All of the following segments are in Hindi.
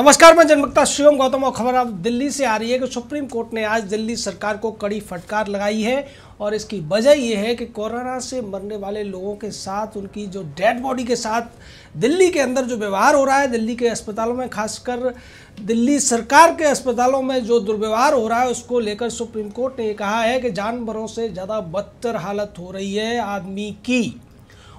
नमस्कार मैं जनमक्ता शिवम गौतम और खबर अब दिल्ली से आ रही है कि सुप्रीम कोर्ट ने आज दिल्ली सरकार को कड़ी फटकार लगाई है और इसकी वजह यह है कि कोरोना से मरने वाले लोगों के साथ उनकी जो डेड बॉडी के साथ दिल्ली के अंदर जो व्यवहार हो रहा है दिल्ली के अस्पतालों में खासकर दिल्ली सरकार के अस्पतालों में जो दुर्व्यवहार हो रहा है उसको लेकर सुप्रीम कोर्ट ने ये कहा है कि जानवरों से ज़्यादा बदतर हालत हो रही है आदमी की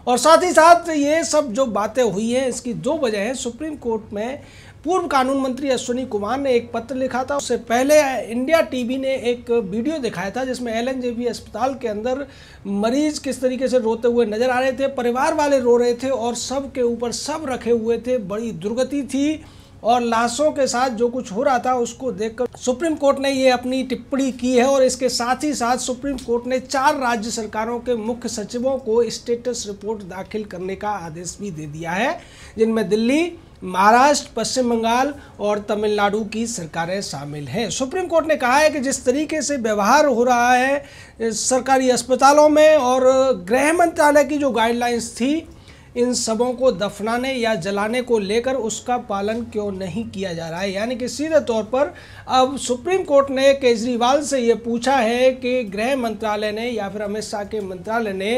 और साथ ही साथ ये सब जो बातें हुई हैं इसकी दो वजह हैं सुप्रीम कोर्ट में पूर्व कानून मंत्री अश्विनी कुमार ने एक पत्र लिखा था उससे पहले इंडिया टीवी ने एक वीडियो दिखाया था जिसमें एल अस्पताल के अंदर मरीज किस तरीके से रोते हुए नजर आ रहे थे परिवार वाले रो रहे थे और सब के ऊपर सब रखे हुए थे बड़ी दुर्गति थी और लाशों के साथ जो कुछ हो रहा था उसको देखकर सुप्रीम कोर्ट ने ये अपनी टिप्पणी की है और इसके साथ ही साथ सुप्रीम कोर्ट ने चार राज्य सरकारों के मुख्य सचिवों को स्टेटस रिपोर्ट दाखिल करने का आदेश भी दे दिया है जिनमें दिल्ली महाराष्ट्र पश्चिम बंगाल और तमिलनाडु की सरकारें शामिल हैं सुप्रीम कोर्ट ने कहा है कि जिस तरीके से व्यवहार हो रहा है सरकारी अस्पतालों में और गृह मंत्रालय की जो गाइडलाइंस थी इन सबों को दफनाने या जलाने को लेकर उसका पालन क्यों नहीं किया जा रहा है यानी कि सीधे तौर पर अब सुप्रीम कोर्ट ने केजरीवाल से ये पूछा है कि गृह मंत्रालय ने या फिर अमित शाह के मंत्रालय ने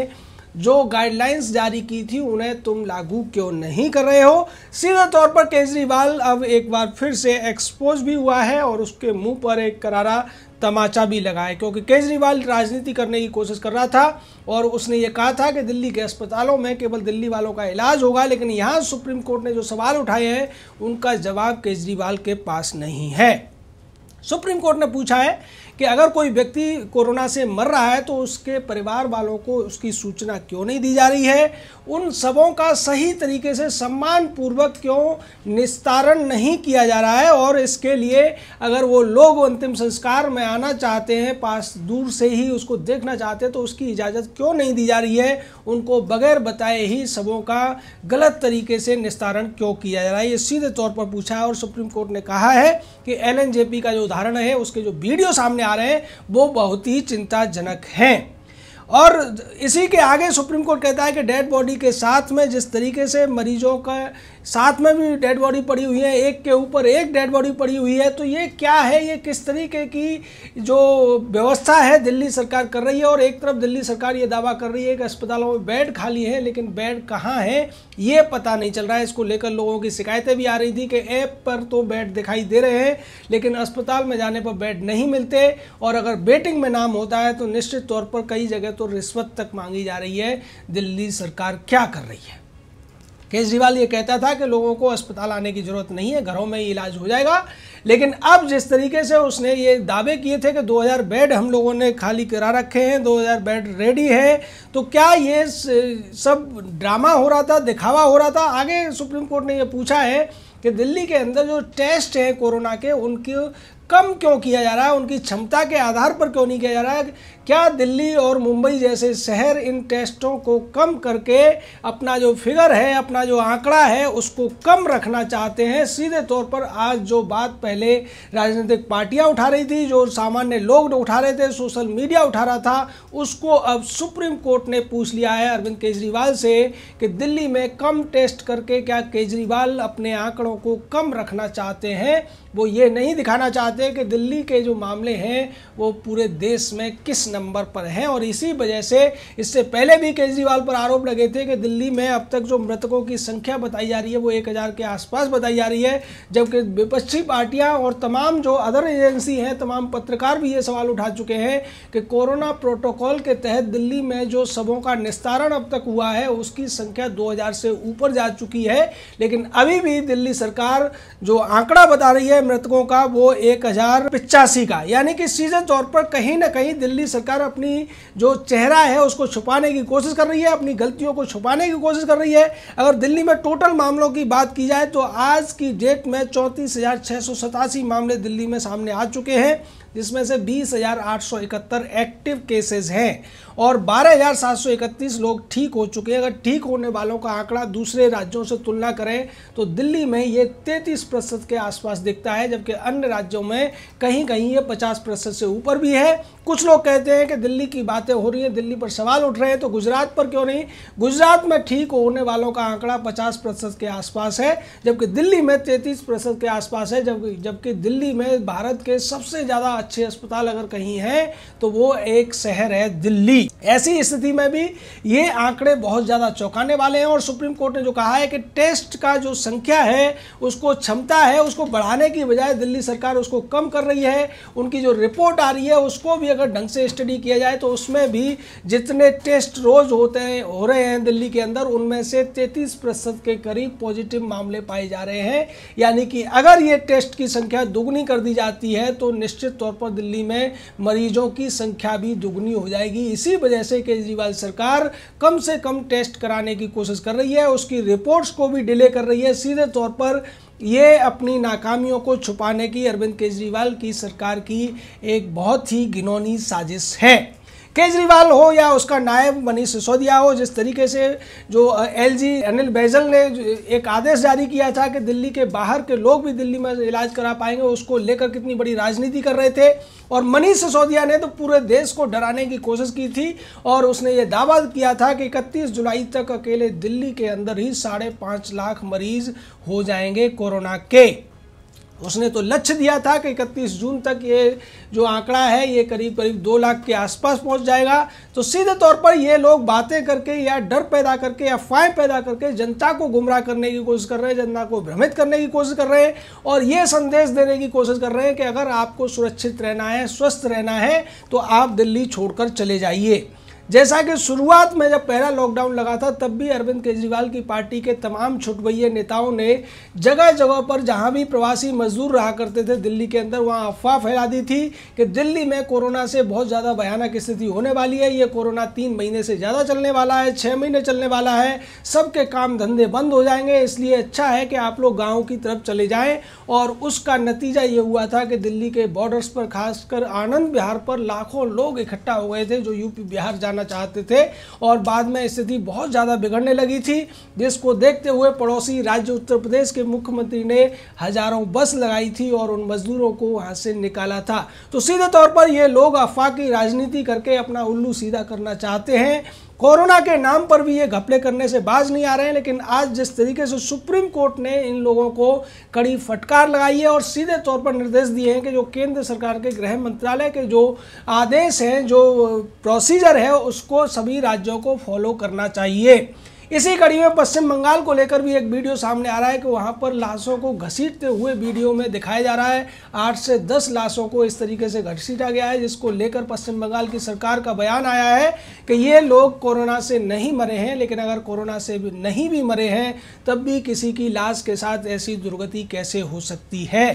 जो गाइडलाइंस जारी की थी उन्हें तुम लागू क्यों नहीं कर रहे हो सीधे तौर पर केजरीवाल अब एक बार फिर से एक्सपोज भी हुआ है और उसके मुंह पर एक करारा तमाचा भी लगा है क्योंकि केजरीवाल राजनीति करने की कोशिश कर रहा था और उसने ये कहा था कि दिल्ली के अस्पतालों में केवल दिल्ली वालों का इलाज होगा लेकिन यहाँ सुप्रीम कोर्ट ने जो सवाल उठाए हैं उनका जवाब केजरीवाल के पास नहीं है सुप्रीम कोर्ट ने पूछा है कि अगर कोई व्यक्ति कोरोना से मर रहा है तो उसके परिवार वालों को उसकी सूचना क्यों नहीं दी जा रही है उन सबों का सही तरीके से सम्मान पूर्वक क्यों निस्तारण नहीं किया जा रहा है और इसके लिए अगर वो लोग अंतिम संस्कार में आना चाहते हैं पास दूर से ही उसको देखना चाहते हैं तो उसकी इजाज़त क्यों नहीं दी जा रही है उनको बगैर बताए ही सबों का गलत तरीके से निस्तारण क्यों किया जा रहा है ये सीधे तौर पर पूछा है और सुप्रीम कोर्ट ने कहा है कि एल का जो उदाहरण है उसके जो वीडियो सामने आ रहे हैं वो बहुत ही चिंताजनक हैं और इसी के आगे सुप्रीम कोर्ट कहता है कि डेड बॉडी के साथ में जिस तरीके से मरीजों का साथ में भी डेड बॉडी पड़ी हुई है एक के ऊपर एक डेड बॉडी पड़ी हुई है तो ये क्या है ये किस तरीके की जो व्यवस्था है दिल्ली सरकार कर रही है और एक तरफ दिल्ली सरकार ये दावा कर रही है कि अस्पतालों में बेड खाली है लेकिन बेड कहाँ है ये पता नहीं चल रहा है इसको लेकर लोगों की शिकायतें भी आ रही थी कि ऐप पर तो बेड दिखाई दे रहे हैं लेकिन अस्पताल में जाने पर बेड नहीं मिलते और अगर बेटिंग में नाम होता है तो निश्चित तौर पर कई जगह तो तो रिश्वत तक मांगी जा रही है दिल्ली सरकार क्या कर रही है केजरीवाल ये कहता था कि लोगों को अस्पताल आने की ज़रूरत नहीं है घरों में ही इलाज हो जाएगा लेकिन अब जिस तरीके से उसने ये दावे किए थे कि 2000 बेड हम लोगों ने खाली करा रखे हैं 2000 बेड रेडी है तो क्या ये सब ड्रामा हो रहा था दिखावा हो रहा था आगे सुप्रीम कोर्ट ने ये पूछा है कि दिल्ली के अंदर जो टेस्ट हैं कोरोना के उनके कम क्यों किया जा रहा है उनकी क्षमता के आधार पर क्यों नहीं किया जा रहा है क्या दिल्ली और मुंबई जैसे शहर इन टेस्टों को कम करके अपना जो फिगर है अपना जो आंकड़ा है उसको कम रखना चाहते हैं सीधे तौर पर आज जो बात पहले राजनीतिक पार्टियां उठा रही थी जो सामान्य लोग उठा रहे थे सोशल मीडिया उठा रहा था उसको अब सुप्रीम कोर्ट ने पूछ लिया है अरविंद केजरीवाल से कि दिल्ली में कम टेस्ट करके क्या केजरीवाल अपने आंकड़ों को कम रखना चाहते हैं वो ये नहीं दिखाना चाहते कि दिल्ली के जो मामले हैं वो पूरे देश में किस नंबर नंबर पर है और इसी वजह से इससे पहले भी केजरीवाल पर आरोप लगे थे कि दिल्ली में अब तक जो मृतकों की संख्या बताई जा रही है वो एक हज़ार के आसपास बताई जा रही है जबकि विपक्षी पार्टियां और तमाम जो अदर एजेंसी हैं तमाम पत्रकार भी ये सवाल उठा चुके हैं कि कोरोना प्रोटोकॉल के तहत दिल्ली में जो सबों का निस्तारण अब तक हुआ है उसकी संख्या 2000 से ऊपर जा चुकी है लेकिन अभी भी दिल्ली सरकार जो आंकड़ा बता रही है मृतकों का वो एक का यानी कि सीधे तौर पर कहीं ना कहीं दिल्ली सरकार सरकार अपनी जो चेहरा है उसको छुपाने की कोशिश कर रही है अपनी गलतियों को छुपाने की कोशिश कर रही है अगर दिल्ली में टोटल मामलों की बात की जाए तो आज की डेट में चौंतीस मामले दिल्ली में सामने आ चुके हैं जिसमें से बीस हजार आठ सौ इकहत्तर एक्टिव केसेस हैं और बारह हजार सात सौ इकतीस लोग ठीक हो चुके हैं अगर ठीक होने वालों का आंकड़ा दूसरे राज्यों से तुलना करें तो दिल्ली में ये तैंतीस प्रतिशत के आसपास दिखता है जबकि अन्य राज्यों में कहीं कहीं ये पचास प्रतिशत से ऊपर भी है कुछ लोग कहते हैं कि दिल्ली की बातें हो रही हैं दिल्ली पर सवाल उठ रहे हैं तो गुजरात पर क्यों नहीं गुजरात में ठीक होने वालों का आंकड़ा पचास प्रतिशत के आसपास है जबकि दिल्ली में तैंतीस प्रतिशत के आसपास है जबकि जबकि दिल्ली में भारत के सबसे ज़्यादा अच्छे अस्पताल अगर कहीं है तो वो एक शहर है दिल्ली ऐसी स्थिति में भी ये आंकड़े बहुत ज़्यादा चौंकाने वाले हैं और सुप्रीम कोर्ट ने जो कहा है कि टेस्ट का जो संख्या है उसको क्षमता है उसको बढ़ाने की बजाय दिल्ली सरकार उसको कम कर रही है उनकी जो रिपोर्ट आ रही है उसको भी अगर ढंग से स्टडी किया जाए तो उसमें भी जितने टेस्ट रोज होते हैं हो रहे हैं दिल्ली के अंदर उनमें से तैतीस प्रतिशत के करीब पॉजिटिव मामले पाए जा रहे हैं यानी कि अगर ये टेस्ट की संख्या दुगनी कर दी जाती है तो निश्चित तौर तौर पर दिल्ली में मरीजों की संख्या भी दुगनी हो जाएगी इसी वजह से केजरीवाल सरकार कम से कम टेस्ट कराने की कोशिश कर रही है उसकी रिपोर्ट्स को भी डिले कर रही है सीधे तौर पर ये अपनी नाकामियों को छुपाने की अरविंद केजरीवाल की सरकार की एक बहुत ही घिनौनी साजिश है केजरीवाल हो या उसका नायब मनीष सिसोदिया हो जिस तरीके से जो एलजी अनिल बैजल ने एक आदेश जारी किया था कि दिल्ली के बाहर के लोग भी दिल्ली में इलाज करा पाएंगे उसको लेकर कितनी बड़ी राजनीति कर रहे थे और मनीष सिसोदिया ने तो पूरे देश को डराने की कोशिश की थी और उसने ये दावा किया था कि इकतीस जुलाई तक अकेले दिल्ली के अंदर ही साढ़े पाँच लाख मरीज हो जाएंगे कोरोना के उसने तो लक्ष्य दिया था कि इकतीस जून तक ये जो आंकड़ा है ये करीब करीब दो लाख के आसपास पहुंच जाएगा तो सीधे तौर पर ये लोग बातें करके या डर पैदा करके या अफवाहें पैदा करके जनता को गुमराह करने की कोशिश कर रहे हैं जनता को भ्रमित करने की कोशिश कर रहे हैं और ये संदेश देने की कोशिश कर रहे हैं कि अगर आपको सुरक्षित रहना है स्वस्थ रहना है तो आप दिल्ली छोड़कर चले जाइए जैसा कि शुरुआत में जब पहला लॉकडाउन लगा था तब भी अरविंद केजरीवाल की पार्टी के तमाम छुटवैये नेताओं ने जगह जगह पर जहां भी प्रवासी मजदूर रहा करते थे दिल्ली के अंदर वहां अफवाह फैला दी थी कि दिल्ली में कोरोना से बहुत ज़्यादा भयानक स्थिति होने वाली है ये कोरोना तीन महीने से ज़्यादा चलने वाला है छः महीने चलने वाला है सबके काम धंधे बंद हो जाएंगे इसलिए अच्छा है कि आप लोग गाँव की तरफ चले जाएँ और उसका नतीजा ये हुआ था कि दिल्ली के बॉर्डर्स पर खासकर आनंद बिहार पर लाखों लोग इकट्ठा हो गए थे जो यूपी बिहार जाना करना चाहते थे और बाद में स्थिति बहुत ज़्यादा बिगड़ने लगी थी जिसको देखते हुए पड़ोसी राज्य उत्तर प्रदेश के मुख्यमंत्री ने हजारों बस लगाई थी और उन मजदूरों को वहाँ से निकाला था तो सीधे तौर पर ये लोग अफवाह की राजनीति करके अपना उल्लू सीधा करना चाहते हैं कोरोना के नाम पर भी ये घपले करने से बाज नहीं आ रहे हैं लेकिन आज जिस तरीके से सुप्रीम कोर्ट ने इन लोगों को कड़ी फटकार लगाई है और सीधे तौर पर निर्देश दिए हैं कि जो केंद्र सरकार के गृह मंत्रालय के जो आदेश हैं जो प्रोसीजर है उसको सभी राज्यों को फॉलो करना चाहिए इसी कड़ी में पश्चिम बंगाल को लेकर भी एक वीडियो सामने आ रहा है कि वहाँ पर लाशों को घसीटते हुए वीडियो में दिखाया जा रहा है आठ से दस लाशों को इस तरीके से घसीटा गया है जिसको लेकर पश्चिम बंगाल की सरकार का बयान आया है कि ये लोग कोरोना से नहीं मरे हैं लेकिन अगर कोरोना से भी नहीं भी मरे हैं तब भी किसी की लाश के साथ ऐसी दुर्गति कैसे हो सकती है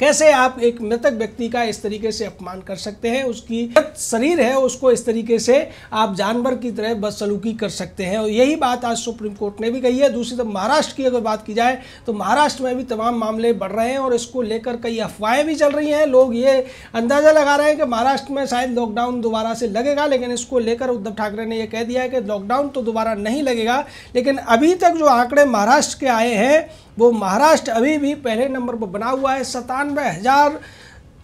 कैसे आप एक मृतक व्यक्ति का इस तरीके से अपमान कर सकते हैं उसकी शरीर है उसको इस तरीके से आप जानवर की तरह बदसलूकी कर सकते हैं और यही बात आज सुप्रीम कोर्ट ने भी कही है दूसरी तरफ महाराष्ट्र की अगर बात की जाए तो महाराष्ट्र में भी तमाम मामले बढ़ रहे हैं और इसको लेकर कई अफवाहें भी चल रही हैं लोग ये अंदाज़ा लगा रहे हैं कि महाराष्ट्र में शायद लॉकडाउन दोबारा से लगेगा लेकिन इसको लेकर उद्धव ठाकरे ने यह कह दिया है कि लॉकडाउन तो दोबारा नहीं लगेगा लेकिन अभी तक जो आंकड़े महाराष्ट्र के आए हैं वो महाराष्ट्र अभी भी पहले नंबर पर बना हुआ है सतानवे हज़ार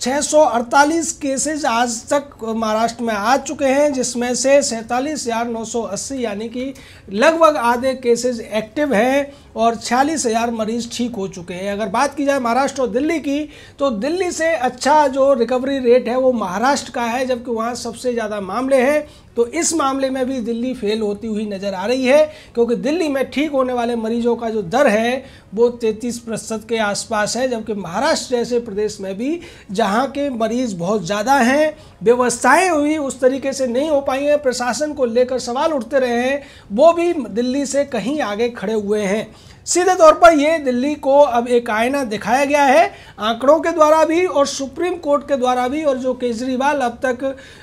अड़तालीस केसेज आज तक महाराष्ट्र में आ चुके हैं जिसमें से सैंतालीस हज़ार नौ सौ अस्सी यानी कि लगभग आधे केसेज एक्टिव हैं और छियालीस हज़ार मरीज ठीक हो चुके हैं अगर बात की जाए महाराष्ट्र और दिल्ली की तो दिल्ली से अच्छा जो रिकवरी रेट है वो महाराष्ट्र का है जबकि वहाँ सबसे ज़्यादा मामले हैं तो इस मामले में भी दिल्ली फेल होती हुई नज़र आ रही है क्योंकि दिल्ली में ठीक होने वाले मरीजों का जो दर है वो 33 प्रतिशत के आसपास है जबकि महाराष्ट्र जैसे प्रदेश में भी जहाँ के मरीज़ बहुत ज़्यादा हैं व्यवस्थाएं हुई उस तरीके से नहीं हो पाई हैं प्रशासन को लेकर सवाल उठते रहे हैं वो भी दिल्ली से कहीं आगे खड़े हुए हैं सीधे तौर पर ये दिल्ली को अब एक आयना दिखाया गया है आंकड़ों के द्वारा भी और सुप्रीम कोर्ट के द्वारा भी और जो केजरीवाल अब तक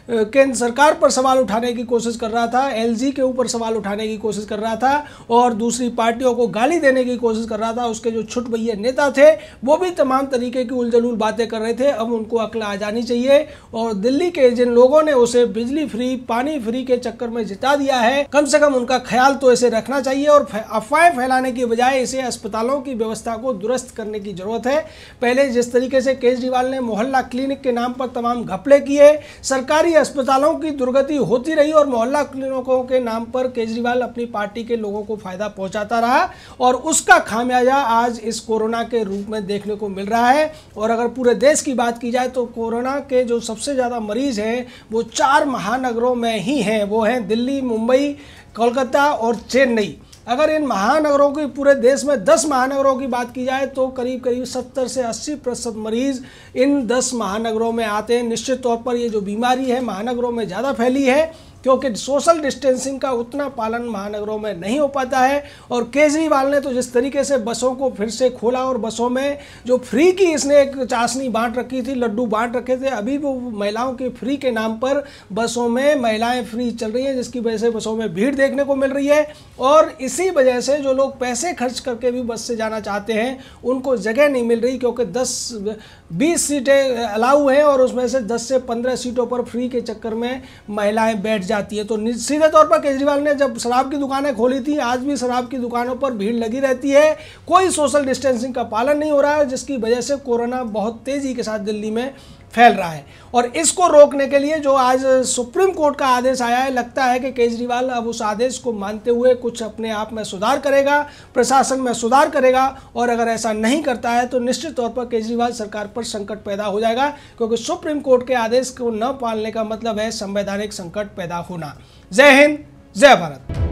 केंद्र सरकार पर सवाल उठाने की कोशिश कर रहा था एलजी के ऊपर सवाल उठाने की कोशिश कर रहा था और दूसरी पार्टियों को गाली देने की कोशिश कर रहा था उसके जो छुट भैया नेता थे वो भी तमाम तरीके की उलझलूल बातें कर रहे थे अब उनको अकल आ जानी चाहिए और दिल्ली के जिन लोगों ने उसे बिजली फ्री पानी फ्री के चक्कर में जिता दिया है कम से कम उनका ख्याल तो इसे रखना चाहिए और अफवाहें फैलाने की बजाय है इसे अस्पतालों की व्यवस्था को दुरुस्त करने की जरूरत है पहले जिस तरीके से केजरीवाल ने मोहल्ला क्लिनिक के नाम पर तमाम घपले किए सरकारी अस्पतालों की दुर्गति होती रही और मोहल्ला क्लिनिकों के नाम पर केजरीवाल अपनी पार्टी के लोगों को फायदा पहुंचाता रहा और उसका खामियाजा आज इस कोरोना के रूप में देखने को मिल रहा है और अगर पूरे देश की बात की जाए तो कोरोना के जो सबसे ज़्यादा मरीज हैं वो चार महानगरों में ही हैं वो हैं दिल्ली मुंबई कोलकाता और चेन्नई अगर इन महानगरों की पूरे देश में 10 महानगरों की बात की जाए तो करीब करीब 70 से 80 प्रतिशत मरीज इन 10 महानगरों में आते हैं निश्चित तौर पर ये जो बीमारी है महानगरों में ज़्यादा फैली है क्योंकि सोशल डिस्टेंसिंग का उतना पालन महानगरों में नहीं हो पाता है और केजरीवाल ने तो जिस तरीके से बसों को फिर से खोला और बसों में जो फ्री की इसने एक चाशनी बांट रखी थी लड्डू बांट रखे थे अभी वो महिलाओं के फ्री के नाम पर बसों में महिलाएं फ्री चल रही हैं जिसकी वजह से बसों में भीड़ देखने को मिल रही है और इसी वजह से जो लोग पैसे खर्च करके भी बस से जाना चाहते हैं उनको जगह नहीं मिल रही क्योंकि दस बीस सीटें अलाउ हैं और उसमें से दस से पंद्रह सीटों पर फ्री के चक्कर में महिलाएँ बैठ जाती है तो सीधे तौर पर केजरीवाल ने जब शराब की दुकानें खोली थी आज भी शराब की दुकानों पर भीड़ लगी रहती है कोई सोशल डिस्टेंसिंग का पालन नहीं हो रहा है जिसकी वजह से कोरोना बहुत तेज़ी के साथ दिल्ली में फैल रहा है और इसको रोकने के लिए जो आज सुप्रीम कोर्ट का आदेश आया है लगता है कि केजरीवाल अब उस आदेश को मानते हुए कुछ अपने आप में सुधार करेगा प्रशासन में सुधार करेगा और अगर ऐसा नहीं करता है तो निश्चित तौर पर केजरीवाल सरकार पर संकट पैदा हो जाएगा क्योंकि सुप्रीम कोर्ट के आदेश को न पालने का मतलब है संवैधानिक संकट पैदा होना जय हिंद जय भारत